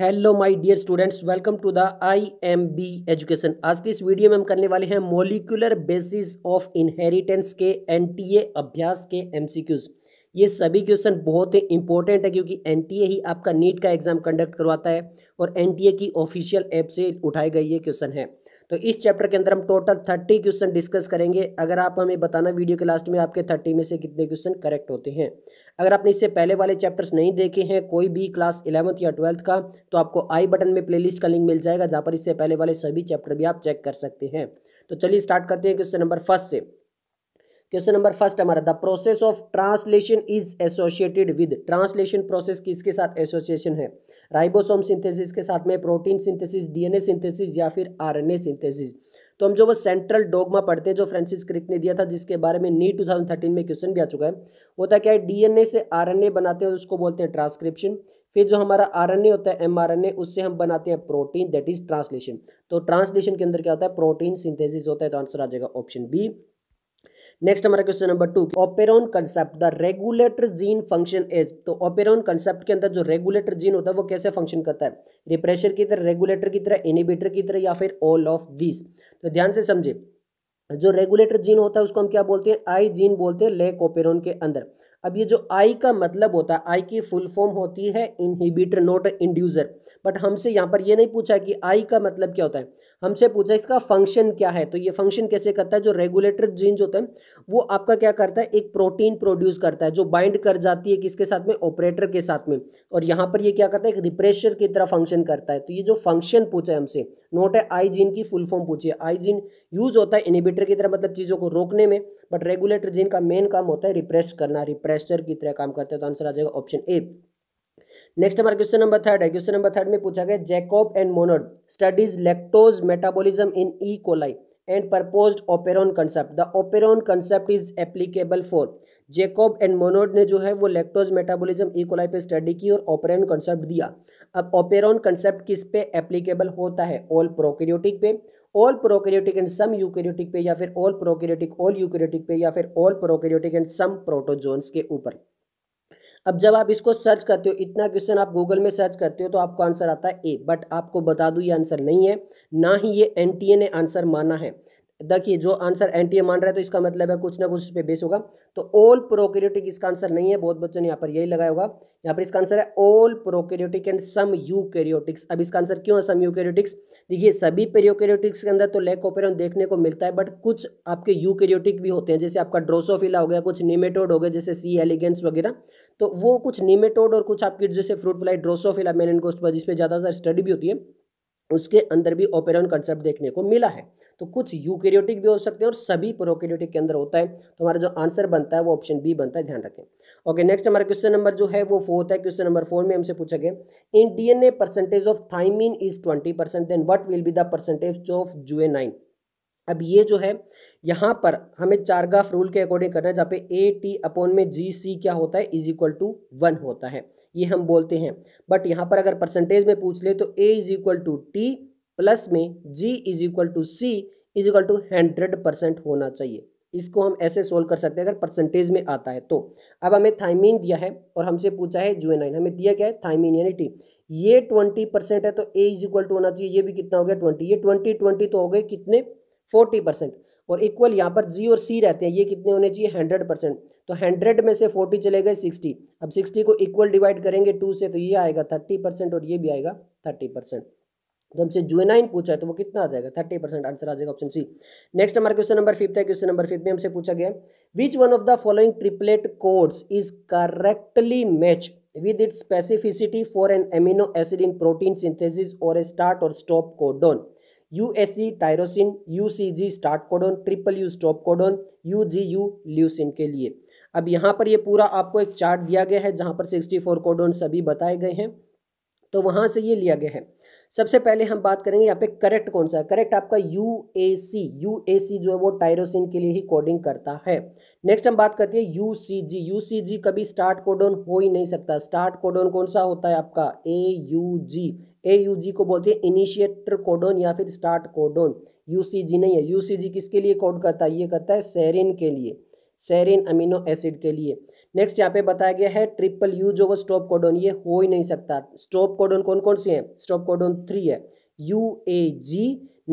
Hello my dear students welcome to the I M B education आज की इस video में हम करने वाले हैं मोलिकुलर बेसिस ऑफ इनहेरिटेंस के एनटीए अभ्यास के एमसीक्यूज ये सभी क्वेश्चन बहुत ही इंपॉर्टेंट है क्योंकि एनटीए ही आपका नीट का एग्जाम कंडक्ट करवाता है और एनटीए की ऑफिशियल ऐप से उठाए गए ये क्वेश्चन है तो इस चैप्टर के अंदर हम टोटल थर्टी क्वेश्चन डिस्कस करेंगे अगर आप हमें बताना वीडियो के लास्ट में आपके थर्टी में से कितने क्वेश्चन करेक्ट होते हैं अगर आपने इससे पहले वाले चैप्टर्स नहीं देखे हैं कोई भी क्लास इलेवंथ या ट्वेल्थ का तो आपको आई बटन में प्लेलिस्ट का लिंक मिल जाएगा जहाँ पर इससे पहले वाले सभी चैप्टर भी आप चेक कर सकते हैं तो चलिए स्टार्ट करते हैं क्वेश्चन नंबर फर्स्ट से क्वेश्चन नंबर फर्स्ट हमारा the process of translation is associated with translation process किसके साथ एसोसिएशन है राइबोसोम सिंथेसिस के साथ में प्रोटीन सिंथेसिस डीएनए सिंथेसिस या फिर आरएनए सिंथेसिस तो हम जो वो सेंट्रल डोगमा पढ़ते हैं जो फ्रांसिस क्रिक ने दिया था जिसके बारे में नी 2013 में क्वेश्चन भी आ चुका है वो था क्या है डीएनए से आरएनए बनाते हैं उसको बोलते हैं ट्रांसक्रिप्शन फिर जो हमारा आरएनए होता है एमआरएनए उससे हम बनाते हैं प्रोटीन दैट इज ट्रांसलेशन तो ट्रांसलेशन के अंदर क्या होता है प्रोटीन सिंथेसिस होता है तो आंसर आ जाएगा ऑप्शन बी नेक्स्ट हमारा question number two operon concept the regulator gene function is तो ओपेरॉन कंसेप्ट के अंदर जो रेगुलेटर जीन होता है वो कैसे फंक्शन करता है रिप्रेशर की तरह रेगुलेटर की तरह इनिबेटर की तरह या फिर ऑल ऑफ दिस तो ध्यान से समझे जो रेगुलेटर जीन होता है उसको हम क्या बोलते हैं आई जीन बोलते हैं लेक ओपेरॉन के अंदर अब ये जो आई का मतलब होता है आई की फुल फॉर्म होती है इनहिबिटर नोट इंड्यूजर बट हमसे यहाँ पर ये नहीं पूछा कि आई का मतलब क्या होता है हमसे पूछा इसका फंक्शन क्या है तो ये फंक्शन कैसे करता है जो रेगुलेटर जीन्स होता है वो आपका क्या करता है एक प्रोटीन प्रोड्यूस करता है जो बाइंड कर जाती है किसके साथ में ऑपरेटर के साथ में और यहाँ पर ये क्या करता है एक रिप्रेशर की तरह फंक्शन करता है तो ये जो फंक्शन पूछा है हमसे नोट है आई जीन की फुल फॉर्म पूछिए आई जीन यूज होता है इनिबिटर की तरह मतलब चीज़ों को रोकने में बट रेगुलेटर जीन का मेन काम होता है रिप्रेस करना रिप्रेस कंप्रेसर की तरह काम करता है तो आंसर आ जाएगा ऑप्शन ए नेक्स्ट हमारा क्वेश्चन नंबर थर्ड है क्वेश्चन नंबर थर्ड में पूछा गया Jacob and Monod studies lactose metabolism in E coli and propose operon concept the operon concept is applicable for jacob and Monod e. ने जो है वो lactose metabolism E coli पे study की और ओपेरॉन कंसेप्ट दिया अब ओपेरॉन कंसेप्ट किस पे एप्लीकेबल होता है ऑल प्रोक्रियोटिक पे all prokaryotic and some eukaryotic पे या फिर ऑल प्रोकैरियोटिक ऑल यूकैरियोटिक पे या फिर all prokaryotic and some protozoans के ऊपर अब जब आप इसको सर्च करते हो इतना क्वेश्चन आप गूगल में सर्च करते हो तो आपको आंसर आता है ए बट आपको बता दूं ये आंसर नहीं है ना ही ये एन ने आंसर माना है देखिए जो आंसर एन टी मान रहा है तो इसका मतलब है कुछ ना कुछ पे बेस होगा तो ऑल प्रोकैरियोटिक इसका आंसर नहीं है बहुत बच्चों ने यहाँ पर यही लगाया होगा यहाँ पर इसका आंसर है all prokaryotic and some eukaryotics अब इसका आंसर क्यों है सम यू कैरियोटिक्स देखिए सभी पेरियोकैरियोटिक्स के अंदर तो लेक ओपेरन देखने को मिलता है बट कुछ आपके यू कैरियोटिक भी होते हैं जैसे आपका ड्रोसोफिला हो गया कुछ निमेटोड हो गया जैसे सी एलिगेंस वगैरह तो वो कुछ निमेटोड और कुछ आपके जैसे फ्रूट फ्लाई ड्रोसोफिला मेन एंड जिसमें ज़्यादातर स्टडी भी होती है उसके अंदर भी ओपेरॉन कंसेप्ट देखने को मिला है तो कुछ यूकेरियोटिक भी हो सकते हैं और सभी प्रोकेरियोटिक के अंदर होता है तो हमारा जो आंसर बनता है वो ऑप्शन बी बनता है ध्यान रखें ओके नेक्स्ट हमारा क्वेश्चन नंबर जो है वो फोर्थ है क्वेश्चन नंबर फोर में हमसे पूछा गया in DNA percentage of thymine is twenty percent then what will be the percentage of guanine अब ये जो है यहाँ पर हमें चारगाफ रूल के अकॉर्डिंग करना है जहाँ पे ए टी अपॉन में जी सी क्या होता है इज इक्वल टू वन होता है ये हम बोलते हैं बट यहाँ पर अगर परसेंटेज में पूछ ले तो A is equal to T plus में G is equal to C is equal to hundred percent होना चाहिए इसको हम ऐसे सोल्व कर सकते हैं अगर परसेंटेज में आता है तो अब हमें थाइमीन दिया है और हमसे पूछा है जुएनाइन हमें दिया क्या है थाइमीन यानी टी ये ट्वेंटी परसेंट है तो ए इज इक्वल टू होना चाहिए ये भी कितना हो गया ट्वेंटी ये ट्वेंटी ट्वेंटी तो हो गए कितने फोर्टी परसेंट और इक्वल यहाँ पर जी और सी रहते हैं ये कितने होने चाहिए हंड्रेड परसेंट तो हंड्रेड में से फोर्टी चले गए सिक्सटी अब सिक्सटी को इक्वल डिवाइड करेंगे टू से तो ये आएगा थर्टी परसेंट और ये भी आएगा थर्टी परसेंट तो हमसे जुएनाइन पूछा है तो वो कितना आ जाएगा थर्टी परसेंट आंसर आ जाएगा ऑप्शन सी नेक्स्ट हमारा क्वेश्चन नंबर फिफ्थ है क्वेश्चन नंबर फिफ्थ में हमसे पूछा गया which one of the following triplet codes is correctly match with its specificity for an amino acid in protein synthesis और A start और stop codon USC tyrosine UCG start codon triple U stop codon UGU leucine के लिए अब यहाँ पर ये पूरा आपको एक चार्ट दिया गया है जहाँ पर 64 कोडोन सभी बताए गए हैं तो वहाँ से ये लिया गया है सबसे पहले हम बात करेंगे यहाँ पे करेक्ट कौन सा है करेक्ट आपका U A C U A सी जो है वो टायरोसिन के लिए ही कोडिंग करता है नेक्स्ट हम बात करते हैं you C ji you C जी कभी स्टार्ट कोडोन हो ही नहीं सकता स्टार्ट कोडोन कौन सा होता है आपका ए यू जी ए यू जी को बोलते हैं इनिशिएटर कोडोन या फिर start codon U C G नहीं है यू सी जी किसके लिए कोड करता है ये करता है सेरिन के लिए सेरिन अमीनो एसिड के लिए नेक्स्ट यहाँ पे बताया गया है ट्रिपल यू जो वो स्टॉप कोडोन ये हो ही नहीं सकता स्टॉप कोडोन कौन कौन से हैं स्टॉप कोडोन थ्री है यू ए जी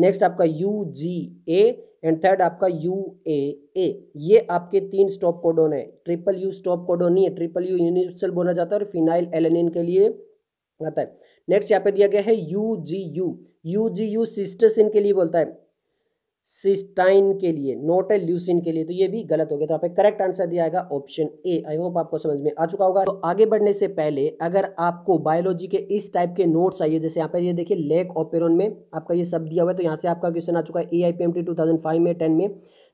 नेक्स्ट आपका U G A and third आपका यू ए ए ये आपके तीन स्टॉप कोडोन है ट्रिपल यू स्टॉप कोडोन नहीं है ट्रिपल यू यूनिवर्सल बोला जाता है और फिनाइल एलेनिन के लिए आता है नेक्स्ट यहाँ पे दिया गया है U G U U G U sisters इनके लिए बोलता है सिस्टाइन के लिए नोट है ल्यूसिन के लिए तो ये भी गलत हो गया तो यहाँ पे करेक्ट आंसर दिया जाएगा ऑप्शन ए आई होप आपको समझ में आ चुका होगा तो आगे बढ़ने से पहले अगर आपको बायोलॉजी के इस टाइप के नोट्स चाहिए जैसे यहाँ पर ये देखिए लेक ओपेरॉन में आपका ये सब दिया हुआ है तो यहाँ से आपका क्वेश्चन आ चुका है A I P M T two thousand five में टेन में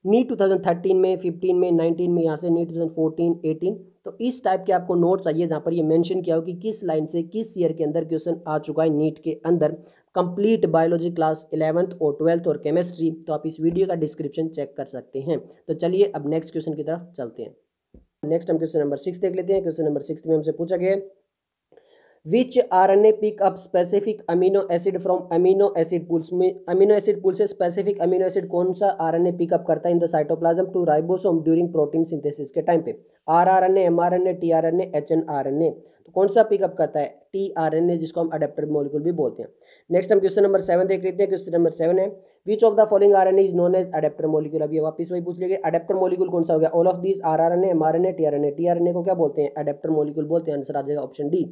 नीट टू थाउजेंड थर्टीन में फिफ्टीन में नाइनटीन में यहाँ से NEET two thousand fourteen eighteen तो इस टाइप के आपको नोट्स चाहिए जहाँ पर ये मेंशन किया हो कि किस लाइन से किस ईयर के अंदर क्वेश्चन आ चुका है नीट के अंदर कंप्लीट बायोलॉजी क्लास इलेवंथ और ट्वेल्थ और केमिस्ट्री तो आप इस वीडियो का डिस्क्रिप्शन चेक कर सकते हैं तो चलिए अब नेक्स्ट क्वेश्चन की तरफ चलते हैं नेक्स्ट हम क्वेश्चन नंबर सिक्स देख लेते हैं क्वेश्चन नंबर सिक्स में हमसे पूछा गया which R N A pick up specific amino acid from amino acid pools में अमीनो एसिड पुल से स्पेसिफिक अमीनो एसिड कौन सा आर एन ए पिकअप करता है in the cytoplasm to ribosome during protein synthesis के time पे R R N M R N A T R N H N R N A तो कौन सा pickup करता है टी आर एन ए जिसको हम अडेप्टर मोलिकुल भी बोलते हैं नेक्स्ट हम क्वेश्चन नंबर सेवन देख लेते हैं क्वेश्चन नंबर सेवन है which of the following R N as known as adapter molecule अभी वापस वही पूछ लीजिए अडेप्टर मोलिकुल कौन सा हो गया all of this R R N M R N A T R N A T R N A को क्या बोलते हैं अडेप्टर मोलिकुल बोलते हैं आंसर आ जाएगा ऑप्शन डी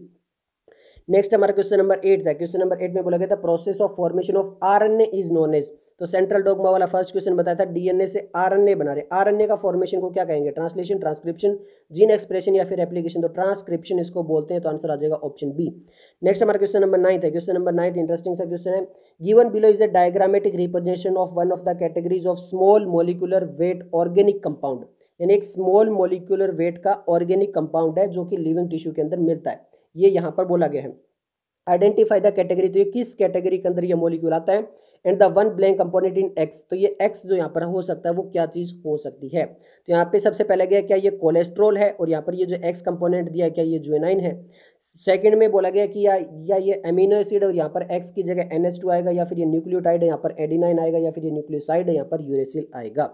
नेक्स्ट हमारा क्वेश्चन नंबर एट था क्वेश्चन नंबर एट में बोला गया था process of formation of RNA is known as तो सेंट्रल डोगमा वाला फर्स्ट क्वेश्चन बताया था डीएनए से आरएनए बना रहे आरएनए का फॉर्मेशन को क्या कहेंगे ट्रांसलेशन ट्रांसक्रिप्शन जीन एक्सप्रेशन या फिर एप्लीकेशन तो ट्रांसक्रिप्शन इसको बोलते हैं तो आंसर आ जाएगा ऑप्शन बी नेक्स्ट हमारा क्वेश्चन नंबर नाइन्थ है क्वेश्चन नंबर नाइन्थ इंटरेस्टिंग सा क्वेश्चन है given below is a diagrammatic representation of one of the categories of small molecular weight organic compound यानी एक स्मॉल मोलिकुलर वेट का organic compound है जो कि लिविंग टिश्यू के अंदर मिलता है ये यहाँ पर बोला गया है आइडेंटिफाई द कैटेगरी तो ये किस कैटेगरी के अंदर ये मोलिक्यूल आता है and the one blank component in X तो ये एक्स जो यहाँ पर हो सकता है वो क्या चीज़ हो सकती है तो यहाँ पे सबसे पहले गया क्या ये कोलेस्ट्रोल है और यहाँ पर ये जो एक्स कंपोनेंट दिया क्या ये जुएनाइन है सेकंड में बोला गया कि या या ये अमीनो एसिड और यहाँ पर एक्स की जगह एन आएगा या फिर ये न्यूक्लियोटाइड है यहाँ पर एडीनाइन आएगा या फिर ये न्यूक्लियोसाइड है यहाँ पर यूरेसिल आएगा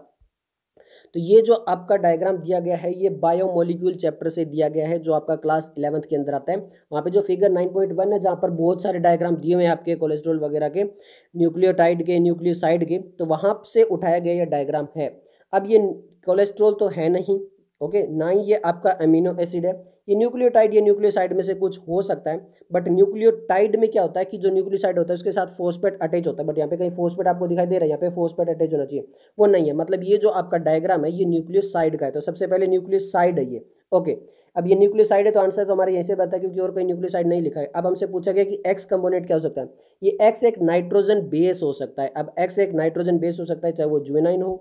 तो ये जो आपका डायग्राम दिया गया है ये बायोमोलिक्यूल चैप्टर से दिया गया है जो आपका क्लास इलेवंथ के अंदर आता है वहाँ पे जो फिगर 9.1 है जहाँ पर बहुत सारे डायग्राम दिए हुए हैं आपके कोलेस्ट्रॉल वगैरह के न्यूक्लियोटाइड के न्यूक्लियोसाइड के तो वहाँ से उठाया गया यह डायग्राम है अब ये कोलेस्ट्रोल तो है नहीं ओके ना ही ये आपका अमीनो एसिड है ये न्यूक्लियोटाइड या न्यूक्लियोसाइड में से कुछ हो सकता है बट न्यूक्लियोटाइड में क्या होता है कि जो न्यूक्लियोसाइड होता है उसके साथ फोस्पेट अटैच होता है बट यहाँ पे कहीं फोस्पेट आपको दिखाई दे रहा है यहाँ पे फोस्पेट अटैच होना चाहिए वो नहीं है मतलब ये जो आपका डायग्राम है ये न्यूक्लियोसाइड का है तो सबसे पहले न्यूक्लियोसाइड है ये ओके अब ये न्यूक्लियोसाइड है तो आंसर तो हमारे यहीं से बता है क्योंकि और कोई न्यूक्लियोसाइड नहीं लिखा है अब हमसे पूछा गया कि एक्स कंपोनेंट क्या हो सकता है ये एक्स एक नाइट्रोजन बेस हो सकता है अब एक्स एक नाइट्रोजन बेस हो सकता है चाहे वो जुएनाइन हो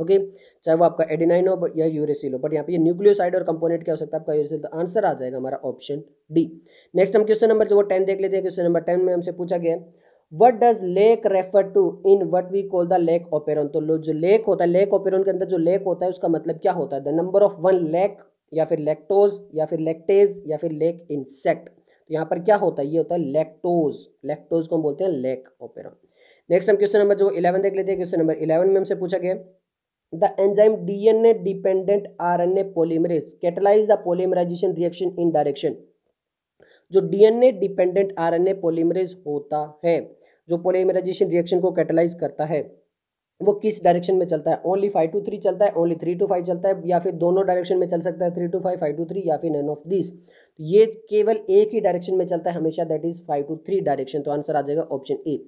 ओके चाहे वो आपका एडिनाइन हो या यूरेसिल हो बट यहाँ पे ये न्यूक्लियोसाइड और कंपोनेंट क्या हो सकता है आपका यूरेसिल तो आंसर आ जाएगा हमारा ऑप्शन डी नेक्स्ट हम क्वेश्चन नंबर जो वो टेन देख लेते हैं क्वेश्चन नंबर टेन में हमसे पूछा गया what does lac refer to in what we call the lac operon तो जो लेक होता है लेक ऑपेरॉन के अंदर जो लेक होता है उसका मतलब क्या होता है the number of one lac या फिर लेक्टोज या फिर लेक्टेज या फिर लेक इंसेक्ट तो यहाँ पर क्या होता है ये होता है लेक्टोज लेक्टोज को हम बोलते हैं लेक ओपेरॉन नेक्स्ट हम क्वेश्चन नंबर जो इलेवन देख लेते हैं क्वेश्चन नंबर इलेवन में हमसे पूछा गया the enzyme A dependent R N A polymerase catalyse the polymerisation reaction in direction जो D N A dependent R N A polymerase होता है जो पॉलीमराइजेशन रिएक्शन को कैटलाइज करता है वो किस डायरेक्शन में चलता है ओनली फाइव टू थ्री चलता है ओनली थ्री टू फाइव चलता है या फिर दोनों डायरेक्शन में चल सकता है three to five five to three या फिर नैन ऑफ दिस ये केवल एक ही डायरेक्शन में चलता है हमेशा that is five to three direction तो आंसर आ जाएगा ऑप्शन ए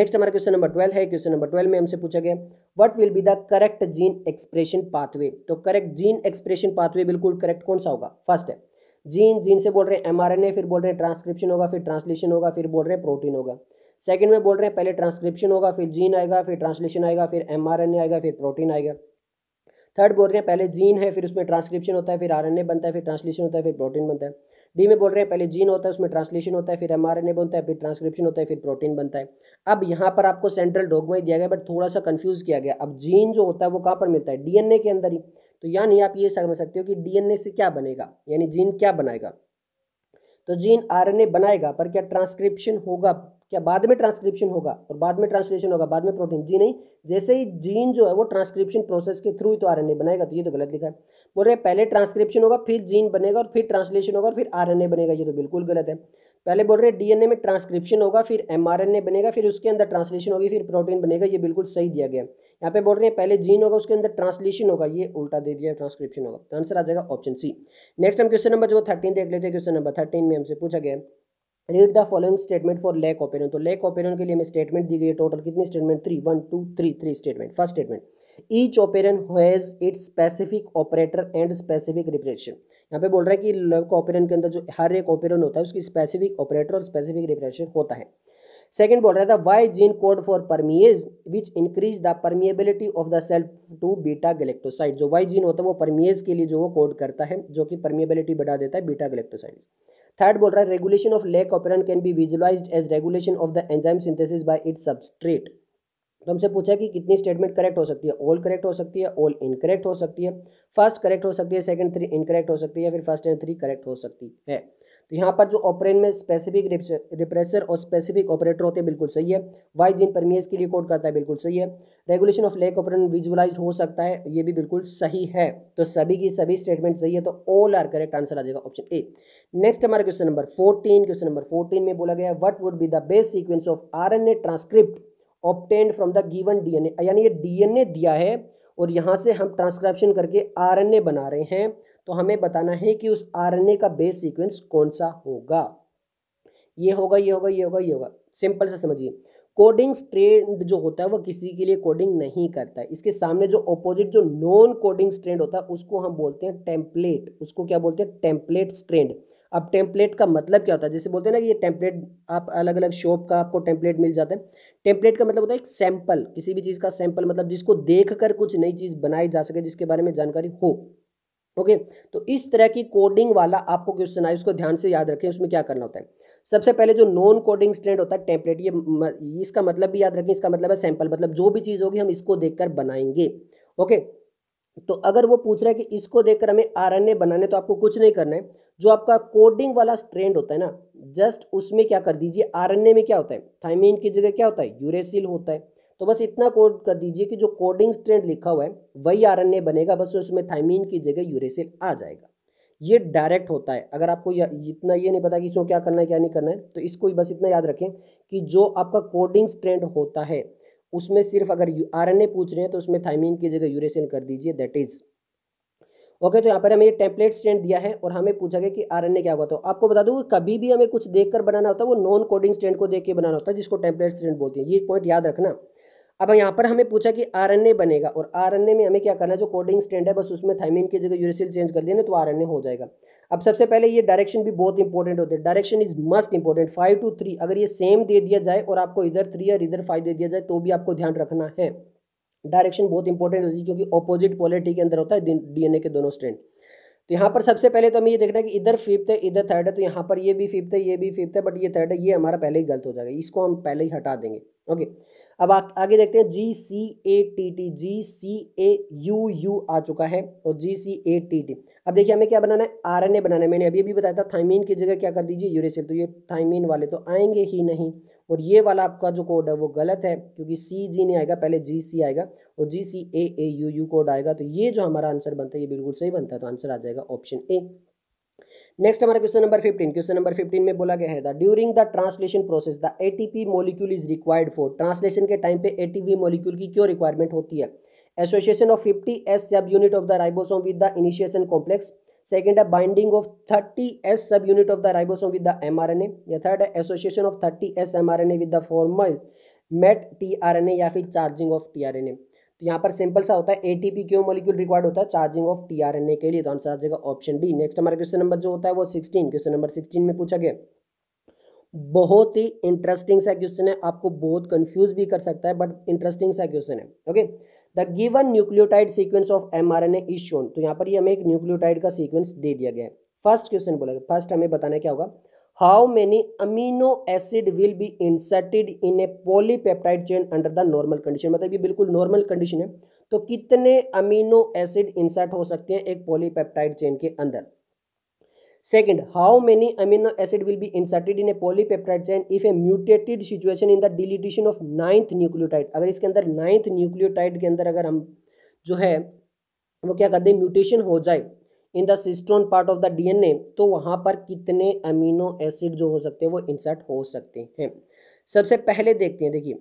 नेक्स्ट हमारा क्वेश्चन नंबर ट्वेल्व है क्वेश्चन नंबर ट्वेल्व में हमसे पूछा गया what will be the correct gene expression pathway तो करेक्ट जीन एक्सप्रेशन पाथवे बिल्कुल करेक्ट कौन सा होगा फर्स्ट है जीन जीन से बोल रहे हैं एम फिर बोल रहे हैं ट्रांसक्रिप्शन होगा फिर ट्रांसलेशन होगा फिर बोल रहे हैं प्रोटीन होगा सेकंड में बोल रहे हैं पहले ट्रांसक्रिप्शन होगा फिर जीन आएगा फिर ट्रांसलेशन आएगा फिर एम आएगा फिर प्रोटीन आएगा थर्ड बोल रहे हैं पहले जीन है फिर उसमें ट्रांसक्रिप्शन होता है फिर आर बनता है फिर ट्रांसलेशन होता है फिर प्रोटीन बनता है डी में बोल रहे हैं पहले जीन होता है उसमें ट्रांसलेशन होता है फिर एम बनता है फिर ट्रांसक्रिप्शन होता है फिर प्रोटीन बनता है अब यहाँ पर आपको सेंट्रल डोगमा ही दिया गया बट थोड़ा सा कन्फ्यूज किया गया अब जीन जो होता है वो कहाँ पर मिलता है डी के अंदर ही तो यानी आप ये समझ सकते हो कि डीएनए से क्या बनेगा यानी जीन क्या बनाएगा तो जीन आरएनए बनाएगा पर क्या ट्रांसक्रिप्शन होगा क्या बाद में ट्रांसक्रिप्शन होगा और बाद में ट्रांसलेशन होगा बाद में प्रोटीन जी नहीं जैसे ही जीन जो है वो ट्रांसक्रिप्शन प्रोसेस के थ्रू ही तो आरएनए बनाएगा तो ये तो गलत लिखा है बोल रहे पहले ट्रांसक्रिप्शन होगा फिर जीन बनेगा और फिर ट्रांसलेशन होगा और फिर ए बनेगा ये तो बिल्कुल गलत है पहले बोल रहे डीएनए में ट्रांसक्रिप्शन होगा फिर ए बनेगा फिर उसके अंदर ट्रांसलेशन होगी फिर प्रोटीन बनेगा ये बिल्कुल सही दिया गया यहाँ पे बोल रहे हैं पहले जीन होगा उसके अंदर ट्रांसलेशन होगा ये उल्टा दे दिया ट्रांसक्रिप्शन होगा तो आंसर आ जाएगा ऑप्शन सी नेक्स्ट हम क्वेश्चन नंबर जो थर्टीन देख लेते हैं क्वेश्चन नंबर थर्टीन में हमसे पूछा गया read the following statement for lac operon तो लैक ओपिनियन के लिए हमें स्टेटमेंट दी गई है टोटल कितनी statement three one two three three statement first statement each operon has its specific operator and specific repression यहाँ पे बोल रहा है कि लैक ओपिनियन के अंदर जो हर एक ओपिनियन होता है उसकी स्पेसिफिक ऑपरेटर और स्पेसिफिक रिप्रेशन होता है सेकेंड बोल रहा था Y gene code for permease which increase the permeability of the cell to beta galactoside जो वाई जीन होता है वो परमिएज के लिए जो वो कोड करता है जो कि परमिएबिलिटी बढ़ा देता है बीटा गलेक्टोसाइड थर्ड बोल रहा है regulation of lac operon can be visualise as regulation of the enzyme synthesis by its substrate तो हमसे पूछा कि कितनी स्टेटमेंट करेक्ट हो सकती है ऑल करेक्ट हो सकती है ऑल इनकरेक्ट हो सकती है फर्स्ट करेक्ट हो सकती है सेकंड थ्री इनकरेक्ट हो सकती है फिर फर्स्ट एंड थ्री करेक्ट हो सकती है तो यहाँ पर जो ऑपरेन में स्पेसिफिक रिप्रेसर और स्पेसिफिक ऑपरेटर होते हैं बिल्कुल सही है वाइज इन परमियस के लिए कोड करता है बिल्कुल सही है regulation of lac operon visualise हो सकता है ये भी बिल्कुल सही है तो सभी की सभी स्टेटमेंट सही है तो ऑल आर करेक्ट आंसर आ जाएगा ऑप्शन ए नेक्स्ट हमारा question number fourteen question number fourteen में बोला गया what would be the best sequence of R transcript obtained from the given DNA यानी ये डीएनए दिया है और यहाँ से हम ट्रांसक्रिप्शन करके आरएनए बना रहे हैं तो हमें बताना है कि उस आरएनए का बेस सीक्वेंस कौन सा होगा ये होगा ये होगा ये होगा ये होगा सिंपल से समझिए कोडिंग स्ट्रेंड जो होता है वो किसी के लिए कोडिंग नहीं करता है इसके सामने जो ऑपोजिट जो नॉन कोडिंग स्ट्रेंड होता है उसको हम बोलते हैं टेम्पलेट उसको क्या बोलते हैं टेम्पलेट स्ट्रेंड अब टेम्पलेट का मतलब क्या होता है जैसे बोलते हैं ना कि ये टेम्पलेट आप अलग अलग शॉप का आपको टेम्पलेट मिल जाता है टेम्पलेट का मतलब होता है एक सैंपल किसी भी चीज़ का सैंपल मतलब जिसको देख कर कुछ नई चीज़ बनाई जा सके जिसके बारे में जानकारी हो ओके okay, तो इस तरह की कोडिंग वाला आपको क्वेश्चन आए उसको ध्यान से याद रखें उसमें क्या करना होता है सबसे पहले जो नॉन कोडिंग स्टैंड होता है टेम्पलेट ये इसका मतलब भी याद रखें इसका मतलब है सैंपल मतलब जो भी चीज़ होगी हम इसको देखकर बनाएंगे ओके okay, तो अगर वो पूछ रहा है कि इसको देखकर हमें आर बनाने तो आपको कुछ नहीं करना है जो आपका कोडिंग वाला स्ट्रेंड होता है ना जस्ट उसमें क्या कर दीजिए आर में क्या होता है थाइमीन की जगह क्या होता है यूरेसिल होता है तो बस इतना कोड कर दीजिए कि जो कोडिंग स्ट्रेंड लिखा हुआ है वही आर बनेगा बस उसमें थाइमीन की जगह यूरेसिल आ जाएगा ये डायरेक्ट होता है अगर आपको इतना ये नहीं पता कि इसमें क्या करना है क्या नहीं करना है तो इसको बस इतना याद रखें कि जो आपका कोडिंग स्ट्रेंड होता है उसमें सिर्फ अगर ए पूछ रहे हैं तो उसमें थाइमिन की जगह यूरेसिन कर दीजिए दैट इज ओके तो यहाँ पर हमें ये टेम्पलेट स्टैंड दिया है और हमें पूछा गया कि आरएनए क्या होगा तो आपको बता दूँ कभी भी हमें कुछ देखकर बनाना होता है वो नॉन कोडिंग स्टैंड को देख के बनाना होता है जिसको टेम्पलेट स्टैंड बोलते हैं ये पॉइंट याद रखना अब यहाँ पर हमें पूछा कि आर बनेगा और आर में हमें क्या करना है जो कोडिंग स्टैंड है बस उसमें थाइमिन की जगह यूरिसिल चेंज कर देना तो आर हो जाएगा अब सबसे पहले ये डायरेक्शन भी बहुत इंपॉर्टेंट होते हैं direction is must important five to three अगर ये सेम दे दिया जाए और आपको इधर थ्री और इधर फाइव दे दिया जाए तो भी आपको ध्यान रखना है डायरेक्शन बहुत इंपॉर्टेंट होती है क्योंकि ऑपोजिट पॉलिटी के अंदर होता है डीएनए के दोनों स्टैंड तो यहाँ पर सबसे पहले तो हमें ये देखना है कि इधर फिफ्थ है इधर थर्ड है तो यहाँ पर ये भी फिफ्थ है ये भी फिफ्थ है बट ये थर्ड है ये हमारा पहले ही गलत हो जाएगा इसको हम पहले ही हटा देंगे ओके अब आ, आगे देखते हैं G C A T T G C A U U आ चुका है और G C A T T अब देखिए हमें क्या बनाना है आरएनए बनाना है मैंने अभी अभी बताया था थाइमीन की जगह क्या कर दीजिए यूरेसिल तो ये थाइमीन वाले तो आएंगे ही नहीं और ये वाला आपका जो कोड है वो गलत है क्योंकि सी जी नहीं आएगा पहले जी सी आएगा और G C A A U U code आएगा तो ये जो हमारा आंसर बनता है ये बिल्कुल सही बनता है तो आंसर आ जाएगा ऑप्शन ए नेक्स्ट हमारा question number fifteen question number fifteen में बोला गया है the during the translation process the ATP molecule is required for translation के टाइम पे एटीपी मॉलिक्यूल की क्यों रिक्वायरमेंट होती है association of fifty S subunit of the ribosome with the initiation complex second है binding of thirty S subunit of the ribosome with the M R N A या third है association of thirty S M R N A with the formyl met T R N A या फिर charging of T R N A तो यहाँ पर simple सा होता है एटीपी क्यों मॉलिक्यूल रिक्वायर्ड होता है चार्जिंग ऑफ टीआरएनए के लिए तो आंसर आ जाएगा ऑप्शन डी नेक्स्ट हमारा क्वेश्चन नंबर जो होता है वो सिक्सटीन क्वेश्चन नंबर सिक्सटीन में पूछा गया बहुत ही इंटरेस्टिंग सा क्वेश्चन है आपको बहुत कंफ्यूज भी कर सकता है बट इंटरेस्टिंग सा क्वेश्चन है okay the given nucleotide sequence of M R N is shown तो यहाँ पर ही हमें एक न्यूक्लियोटाइड का सीक्वेंस दे दिया गया है फर्स्ट क्वेश्चन बोला गया फर्स्ट हमें बताना क्या होगा how many amino acid will be inserted in a polypeptide chain under the normal condition मतलब ये बिल्कुल नॉर्मल कंडीशन है तो कितने अमीनो एसिड इंसर्ट हो सकते हैं एक पॉलीपेप्टाइड चेन के अंदर second how many amino acid will be inserted in a polypeptide chain if a mutated situation in the deletion of ninth nucleotide अगर इसके अंदर नाइन्थ न्यूक्लियोटाइड के अंदर अगर हम जो है वो क्या करते हैं म्यूटेशन हो जाए in the cistron part of the DNA तो वहाँ पर कितने अमीनो एसिड जो हो सकते हैं वो इंसर्ट हो सकते हैं सबसे पहले देखते हैं देखिए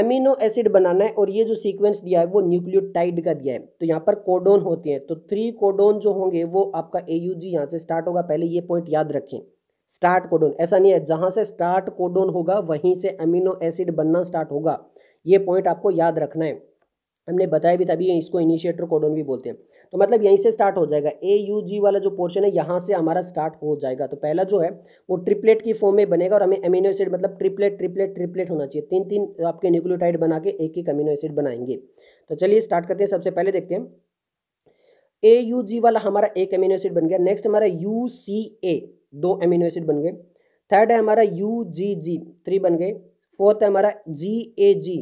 अमीनो एसिड बनाना है और ये जो सीक्वेंस दिया है वो न्यूक्लियोटाइड का दिया है तो यहाँ पर कोडोन होते हैं तो थ्री कोडोन जो होंगे वो आपका ए यू जी यहाँ से स्टार्ट होगा पहले ये पॉइंट याद रखें स्टार्ट कोडोन ऐसा नहीं है जहाँ से स्टार्ट कोडोन होगा वहीं से अमीनो एसिड बनना स्टार्ट होगा ये पॉइंट आपको याद रखना है हमने बताया भी था अभी इसको इनिशिएटर कोडोन भी बोलते हैं तो मतलब यहीं से स्टार्ट हो जाएगा ए यू जी वाला जो पोर्शन है यहाँ से हमारा स्टार्ट हो जाएगा तो पहला जो है वो ट्रिपलेट की फॉर्म में बनेगा और हमें अमीनो एसिड मतलब ट्रिपलेट ट्रिपलेट ट्रिपलेट होना चाहिए तीन तीन आपके न्यूक्लियोटाइड बना के एक एक अमीनो एसिड बनाएंगे तो चलिए स्टार्ट करते हैं सबसे पहले देखते हैं ए यू जी वाला हमारा एक अमीनो एसिड बन गया नेक्स्ट हमारा यू सी ए दो अमीनो एसिड बन गए थर्ड है हमारा यू जी जी थ्री बन गए फोर्थ है हमारा जी ए जी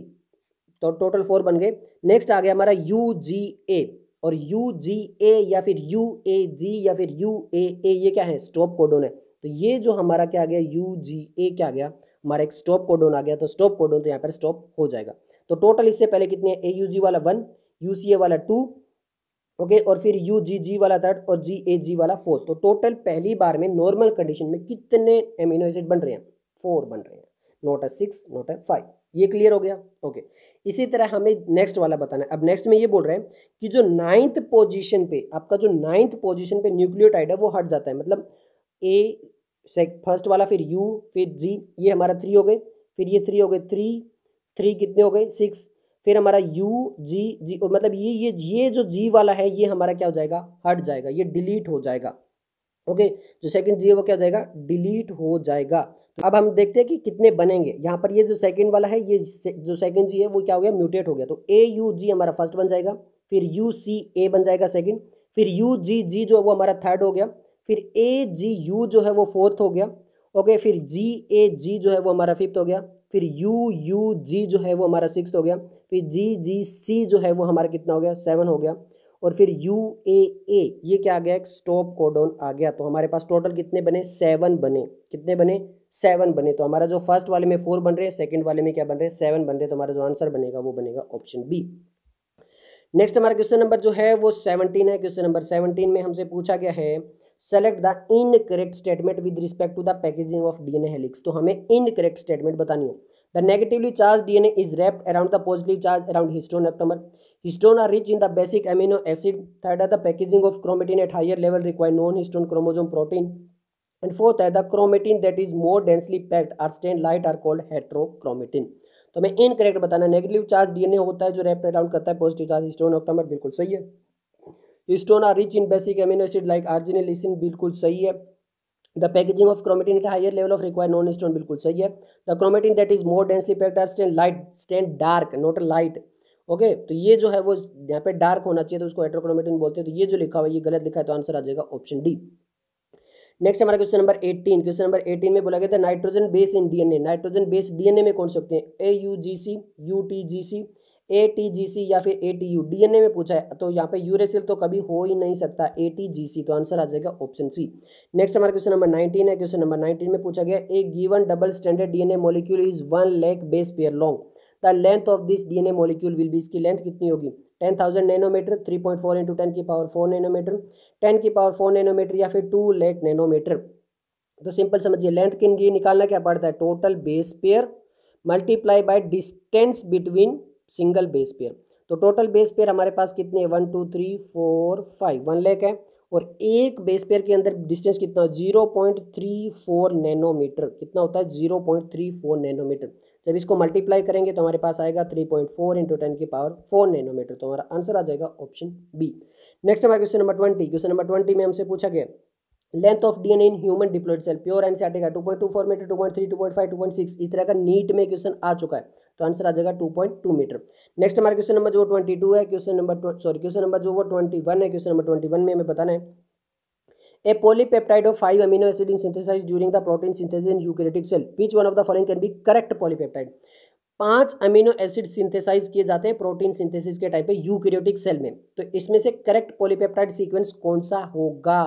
तो टोटल फोर बन गए नेक्स्ट आ गया हमारा यू जी ए और यू जी ए या फिर यू ए जी या फिर यू ए ए ये क्या है स्टॉप कोडोन है तो ये जो हमारा क्या आ गया यू जी ए क्या आ गया हमारा एक स्टॉप कोडोन आ गया तो स्टॉप कोडोन तो यहाँ पर स्टॉप हो जाएगा तो टोटल इससे पहले कितने ए यू जी वाला वन यू सी ए वाला टू ओके और फिर यू जी जी वाला थर्ड और जी ए जी वाला फोर्थ तो टोटल पहली बार में नॉर्मल कंडीशन में कितने एमिनो एसिड बन रहे हैं फोर बन रहे हैं not a six not a five ये क्लियर हो गया ओके इसी तरह हमें नेक्स्ट वाला बताना है अब नेक्स्ट में ये बोल रहे हैं कि जो नाइन्थ पोजीशन पे आपका जो नाइन्थ पोजीशन पे न्यूक्लियोटाइड है वो हट जाता है मतलब ए फर्स्ट वाला फिर यू फिर जी ये हमारा थ्री हो गए फिर ये थ्री हो गए थ्री थ्री कितने हो गए सिक्स फिर हमारा यू जी जी मतलब ये ये ये जो जी वाला है ये हमारा क्या हो जाएगा हट जाएगा ये डिलीट हो जाएगा ओके जो सेकंड जी है वो क्या हो जाएगा डिलीट हो जाएगा तो अब हम देखते हैं कि कितने बनेंगे यहाँ पर ये जो सेकंड वाला है ये जो सेकंड जी है वो क्या हो गया म्यूटेट हो गया तो ए यू जी हमारा फर्स्ट बन जाएगा फिर यू सी ए बन जाएगा सेकंड फिर यू जी जी जो है वो हमारा थर्ड हो गया फिर ए जी यू जो है वो फोर्थ हो गया ओके फिर जी ए जी जो है वो हमारा फिफ्थ हो गया फिर यू यू जी जो है वो हमारा सिक्स हो गया फिर जी जी सी जो है वो हमारा कितना हो गया सेवन हो गया और फिर यू ए ए ये क्या आ गया एक स्टॉप कोडोन आ गया तो हमारे पास टोटल कितने बने सेवन बने कितने बने सेवन बने तो हमारा जो फर्स्ट वाले में फोर बन रहे हैं सेकेंड वाले में क्या बन रहे हैं सेवन बन रहे तो हमारा जो आंसर बनेगा वो बनेगा ऑप्शन बी नेक्स्ट हमारा क्वेश्चन नंबर जो है वो सेवनटीन है क्वेश्चन नंबर सेवनटीन में हमसे पूछा गया है select the in correct statement with respect to the packaging of DNA helix तो हमें इन करेक्ट स्टेटमेंट बतानी है the negatively charge DNA is wrapped around the positive charge around histone octamer histone are rich in the basic basic acid third Third, the packaging of chromatin at higher level require non histone chromosome protein and fourth है the chromatin that is more densely packed are stain light are called heterochromatin तो हमें correct बताना negative charge DNA होता है जो rape around करता है positive charge histone octamer बिल्कुल सही है histone are rich in basic amino acid like arginine lysine बिल्कुल सही है the packaging of chromatin at higher level of require non histone बिल्कुल सही है the chromatin that is more densely packed are stain light stain dark not light okay तो ये जो है वो यहाँ पे डार्क होना चाहिए तो उसको एट्रोक्रोमेटिन बोलते हैं तो ये जो लिखा हुआ ये गलत लिखा है तो आंसर आ जाएगा ऑप्शन डी नेक्स्ट हमारा क्वेश्चन नंबर 18 क्वेश्चन नंबर 18 में बोला गया था nitrogen base in DNA nitrogen base DNA में कौन से होते हैं A U G C U T G C A T G C या फिर ए टी यू डीएनए में पूछा है तो यहाँ पे यूरेसिल तो कभी हो ही नहीं सकता ए टी जी सी तो आंसर आ जाएगा ऑप्शन सी नेक्स्ट हमारा क्वेश्चन नंबर नाइनटीन है क्वेश्चन नंबर नाइनटीन में पूछा गया a given double stranded DNA molecule is one lakh base pair long the length of this a molecule will be इसकी लेंथ कितनी होगी ten thousand nanometer three point four into ten की power four nanometer ten की power four nanometer या फिर two lakh nanometer तो simple समझिए लेंथ किन लिए निकालना क्या पड़ता है total base pair multiply by distance between single base pair तो टोटल बेस पेयर हमारे पास कितने one two three four five one lakh है और एक बेस पेयर के अंदर डिस्टेंस कितना zero point three four nanometer कितना होता है zero point three four nanometer जब इसको मल्टीप्लाई करेंगे तो हमारे पास आएगा three point four into ten की पावर फोर नैनोमीटर तो हमारा आंसर आ जाएगा ऑप्शन बी नेक्स्ट हमारा question number twenty question number twenty में हमसे पूछा गया length of DNA in human diploid cell pure and सेटिक है two point two four meter two point three two point five two point six इस तरह का नीट में क्वेश्चन आ चुका है तो आंसर आ जाएगा two point two meter next हमारा क्वेश्चन नंबर जो ट्वेंटी टू है question number sorry question number जो वो ट्वेंटी वन है क्वेश्चन नंबर ट्वेंटी वन में हमें बताना है a polypeptide of five amino acid in synthesize during the protein synthesis in eukaryotic cell Which one of the following can be correct polypeptide पांच amino acid synthesize किए जाते हैं protein synthesis के type पे यूकैरियोटिक सेल में तो इसमें से करेक्ट पॉलीपेप्टाइड सीक्वेंस कौन सा होगा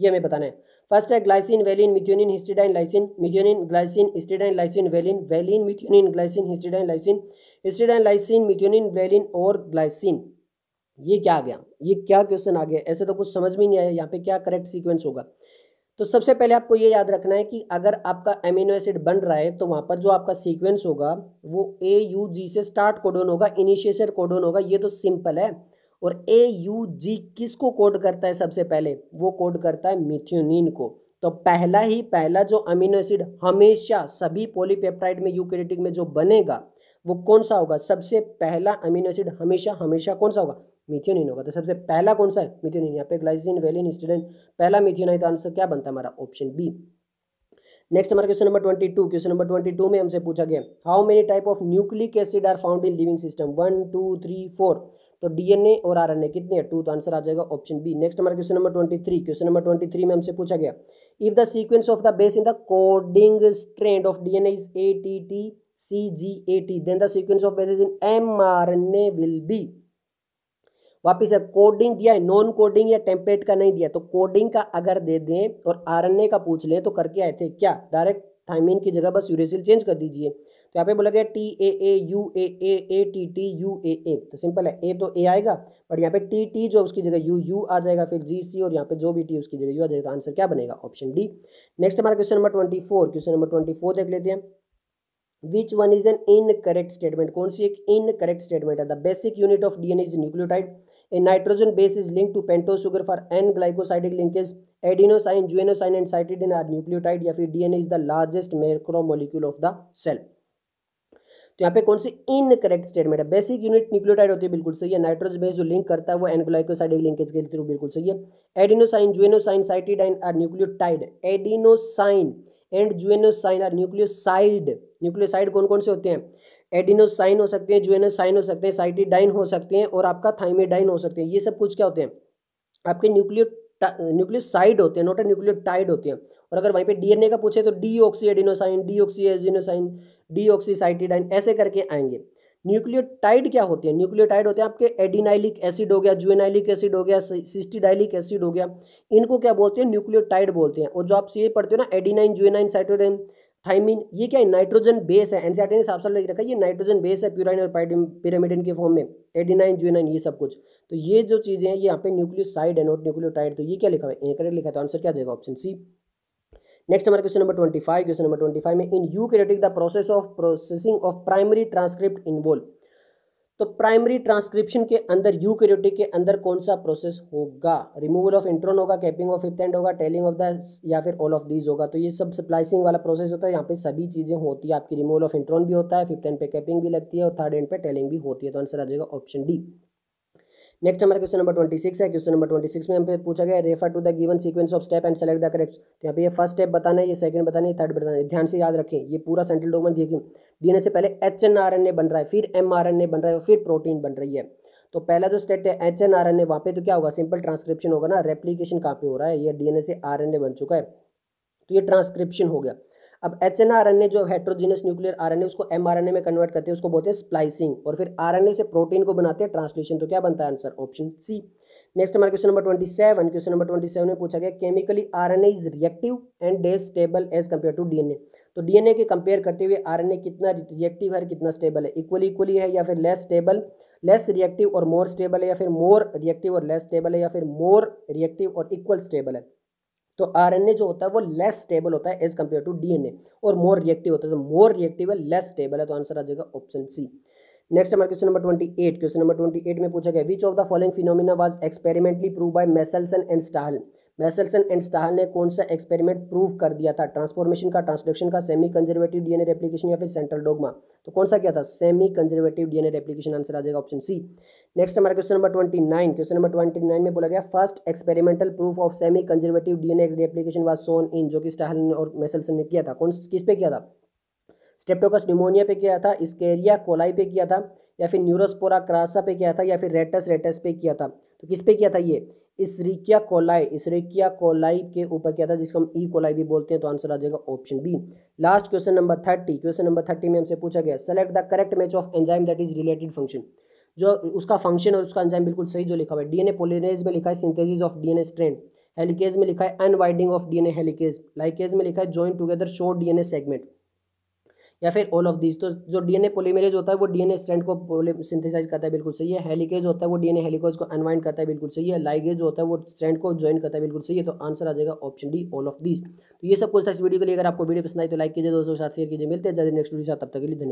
ये हमें बताना है फर्स्ट है glycine valine methionine histidine lysine methionine glycine histidine lysine valine valine methionine glycine histidine lysine histidine lysine methionine valine और ग्लाइसिन ये क्या आ गया ये क्या क्वेश्चन आ गया ऐसे तो कुछ समझ में नहीं आया यहाँ पे क्या करेक्ट सीक्वेंस होगा तो सबसे पहले आपको ये याद रखना है कि अगर आपका एमिनो एसिड बन रहा है तो वहाँ पर जो आपका सीक्वेंस होगा वो ए यू जी से स्टार्ट कोडोन होगा इनिशिएशन कोडोन होगा ये तो सिंपल है और ए यू जी किसको कोड करता है सबसे पहले वो कोड करता है मिथ्योनिन को तो पहला ही पहला जो अमीनो एसिड हमेशा सभी पॉलीपेप्टाइड में यूकेरेटिक में जो बनेगा वो कौन सा होगा सबसे पहला अमीनो एसिड हमेशा हमेशा कौन सा होगा मिथ्योनिन होगा तो सबसे पहला कौन सा है मिथ्योनिन यहाँ पे ग्लाइसिन वेलिन स्टूडेंट पहला मिथियोनाइन आंसर क्या बनता है हमारा ऑप्शन बी नेक्स्ट हमारा question number twenty two question number twenty two में हमसे पूछा गया how many type of nucleic acid are found in living system one two three four तो डीएनए और आरएनए कितने हैं टू तो आंसर आ जाएगा ऑप्शन बी नेक्स्ट हमारा question number twenty three question number twenty three में हमसे पूछा गया if the sequence of the base in the coding strand of DNA is A T T C G A T then the sequence of base in M R N A will be वापिस है coding दिया है non coding या template का नहीं दिया तो coding का अगर दे दें और आरएनए का पूछ लें तो करके आए थे क्या डायरेक्ट थाइमिन की जगह बस यूरेसिल चेंज कर दीजिए तो यहाँ पे बोला गया T A A U A A A T T U A A तो सिंपल है ए तो ए आएगा बट यहाँ पे टी टी जो उसकी जगह यू यू आ जाएगा फिर जी सी और यहाँ पे जो भी टी उसकी जगह यू आ जाएगा तो आंसर क्या बनेगा ऑप्शन डी नेक्स्ट हमारा question number twenty four question number twenty four देख लेते हैं which one is an in correct statement कौन सी एक इन करेक्ट स्टेटमेंट है the basic unit of D N is nucleotide a nitrogen base is link to pentose sugar for an glycosidic linkage adenosine guanosine and cytidine are nucleotide या फिर an is the largest macromolecule of the cell तो यहाँ पे कौन सी in correct statement है basic unit nucleotide होती है बिल्कुल सही है नाइट्रोज बेस जो लिंक करता है वो एनग्लाइकोसाइड लिंकेज के थ्रू बिल्कुल सही है adenosine guanosine cytidine are nucleotide adenosine and guanosine are nucleoside nucleoside कौन कौन से होते हैं एडिनोसाइन हो सकते हैं जुएनोसाइन हो सकते हैं साइटिडाइन हो सकते हैं और आपका थाइमेडाइन हो सकते हैं ये सब कुछ क्या होते हैं आपके न्यूक्लियो न्यूक्लियस साइड होते हैं नॉट ए टाइड होते हैं और अगर वहीं पे डीएनए का पूछे तो deoxyadenosine deoxyguanosine deoxycytidine ऐसे करके आएंगे न्यूक्लियोटाइड क्या होते हैं न्यूक्लियोटाइड होते हैं आपके एडिनाइलिक एसिड हो गया जुएनाइलिक एसिड हो गया सिस्टिडाइलिक एसिड हो गया इनको क्या बोलते हैं न्यूक्लियोटाइड बोलते हैं और जो आप सी पढ़ते हो ना एडिनाइन जुएनाइन साइटोडाइन थाइमिन ये क्या है नाइट्रोजन बेस है एनसीआरटी ने साफ साफ लिख रखा है ये नाइट्रोजन बेस है प्यूराइन और पिरामिडिन के फॉर्म में एडिनाइन जुनाइन ये सब कुछ तो ये जो चीज़ें हैं ये यहाँ पे न्यूक्लियोसाइड है नॉट न्यूक्लियोटाइड तो ये क्या लिखा हुआ है इनकरेक्ट लिखा था आंसर तो क्या देगा ऑप्शन सी नेक्स्ट हमारे question number twenty five question number twenty five में in eukaryotic the process of processing of primary transcript involve तो प्राइमरी ट्रांसक्रिप्शन के अंदर यूकैरियोटिक के अंदर कौन सा प्रोसेस होगा रिमूवल ऑफ इंट्रोन होगा कैपिंग ऑफ फिफ्थ एंड होगा टेलिंग ऑफ द या फिर ऑल ऑफ दीज होगा तो ये सब सप्लाइसिंग वाला प्रोसेस होता है यहाँ पे सभी चीज़ें होती है आपकी रिमूवल ऑफ इंट्रोन भी होता है फिफ्थ एंड पे कैपिंग भी लगती है और थर्ड एंड पे टेलिंग भी होती है तो आंसर आ जाएगा ऑप्शन डी नेक्स्ट हमारा क्वेश्चन नंबर ट्वेंटी सिक्स है क्वेश्चन नंबर ट्वेंटी सिक्स में हम पूछा गया refer to the given sequence of step and select the correct तो यहाँ पे ये फर्स्ट स्टेप बताना है ये सेकंड बताना है थर्ड बताना है ध्यान से याद रखें ये पूरा सेंट्रल डॉक्यूमेंट देखिए डीएनए से पहले H N R N A बन रहा है फिर एम आर एन ए बन रहा है फिर प्रोटीन बन रही है तो पहला जो स्टेट है H N R N A वहाँ पे तो क्या होगा सिंपल ट्रांसक्रिप्शन होगा ना रेप्लीकेशन कहाँ पे हो रहा है ये डीएनए से आरएनए बन चुका है तो ये ट्रांसक्रिप्शन हो गया अब H N R N A जो हेट्रोजीनस न्यूक्लियर आर एन उसको एम आर ए में कन्वर्ट करते हैं उसको बोलते हैं स्प्लाइसिंग और फिर आर एन ए से प्रोटीन को बनाते हैं ट्रांसलेशन तो क्या बनता है आंसर ऑप्शन सी नेक्स्ट हमारे question number twenty seven question number twenty seven में पूछा गया chemically R N A is reactive and डेज stable as compare to D N A तो डी एन ए के कंपेयर करते हुए आर एन ए कितना रिएक्टिव है कितना स्टेबल है इक्वली इक्वली है या फिर लेस स्टेबल लेस रिएक्टिव और मोर स्टेबल है या फिर मोर रिएक्टिव और लेस स्टेबल है या फिर मोर रिएक्टिव और इक्वल स्टेबल है तो आरएनए जो होता है वो लेस स्टेबल होता है एज कम्पेयर टू डीएनए और मोर रिएक्टिव होता है तो मोर रिएक्टिव है लेस स्टेबल है तो आंसर आ जाएगा ऑप्शन सी नेक्स्ट हमारे question number twenty eight question number twenty eight में पूछा गया which of the following phenomena was experimentally prove by Meselson and Stahl Meselson and Stahl ने कौन सा एक्सपेरिमेंट प्रूव कर दिया था ट्रांसफॉर्मेशन का ट्रांसडक्शन का सेमी कंजर्वेटिव डीएनए रेप्लीकेशन या फिर सेंट्रल डोगमा तो कौन सा किया था semi conservative DNA replication answer आ जाएगा ऑप्शन सी नेक्स्ट हमारा question number twenty nine question number twenty nine में बोला गया first experimental proof of semi conservative DNA replication was shown in जो कि स्टाहल और मैसेलसन ने किया था कौन किस पे किया था स्टेप्टोकस न्यूमोनिया पे किया था स्केरिया कोलाई पे किया था या फिर न्यूरोस्पोरा क्रासा पे किया था या फिर रेटस रेटस पे किया था तो किस पे किया था ये इसरिकिया कोलाई इसरिकिया कोलाई के ऊपर किया था जिसको हम ई कोलाई भी बोलते हैं तो आंसर आ जाएगा option B last question number thirty question number thirty में हमसे पूछा गया select the correct match of enzyme that is related function जो उसका फंक्शन और उसका एंजाइम बिल्कुल सही जो लिखा हुआ है डीएनए पोलिनेज में लिखा है synthesis of DNA strand helicase में लिखा है unwinding of DNA helicase ligase में लिखा है join together short DNA segment या फिर ऑल ऑफ दीज तो जो डीएनए पॉलीमरेज होता है वो डीएनए स्ट्रैंड को सिंथेसाइज करता है बिल्कुल सही है हेलिकेज होता है वो डीएनए हेलिकोज को अनवाइंड करता है बिल्कुल सही है लाइगेज होता है वो स्ट्रैंड को ज्वाइन करता है बिल्कुल सही है तो आंसर आ जाएगा option D all of these तो ये सब कुछ था इस वीडियो के लिए अगर आपको वीडियो पसंद आई तो लाइक कीजिए दोस्तों के साथ शेयर कीजिए मिलते हैं जल्दी नेक्स्ट वीडियो साथ तब तक के लिए धन्यवाद